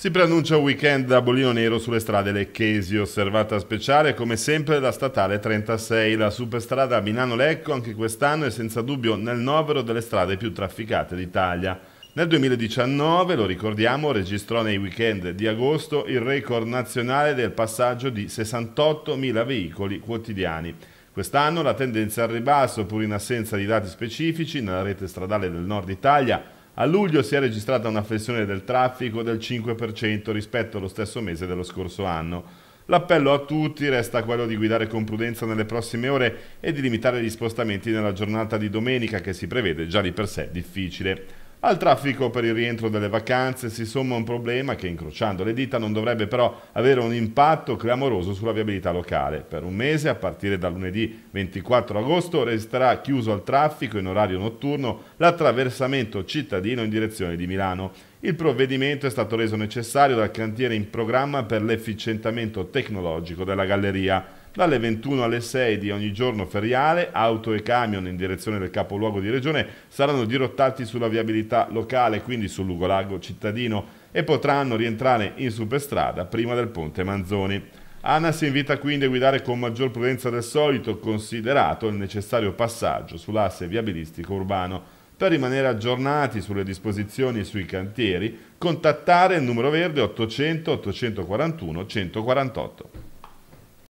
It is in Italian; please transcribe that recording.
Si preannuncia un weekend da bolino nero sulle strade lecchesi, osservata speciale come sempre la statale 36, la superstrada Milano-Lecco anche quest'anno è senza dubbio nel novero delle strade più trafficate d'Italia. Nel 2019, lo ricordiamo, registrò nei weekend di agosto il record nazionale del passaggio di 68.000 veicoli quotidiani. Quest'anno la tendenza è al ribasso, pur in assenza di dati specifici, nella rete stradale del nord Italia a luglio si è registrata una flessione del traffico del 5% rispetto allo stesso mese dello scorso anno. L'appello a tutti resta quello di guidare con prudenza nelle prossime ore e di limitare gli spostamenti nella giornata di domenica che si prevede già di per sé difficile. Al traffico per il rientro delle vacanze si somma un problema che, incrociando le dita, non dovrebbe però avere un impatto clamoroso sulla viabilità locale. Per un mese, a partire da lunedì 24 agosto, resterà chiuso al traffico in orario notturno l'attraversamento cittadino in direzione di Milano. Il provvedimento è stato reso necessario dal cantiere in programma per l'efficientamento tecnologico della galleria dalle 21 alle 6 di ogni giorno feriale, auto e camion in direzione del capoluogo di regione saranno dirottati sulla viabilità locale, quindi sul Lugolago cittadino e potranno rientrare in superstrada prima del ponte Manzoni. si invita quindi a guidare con maggior prudenza del solito, considerato il necessario passaggio sull'asse viabilistico urbano. Per rimanere aggiornati sulle disposizioni e sui cantieri, contattare il numero verde 800 841 148.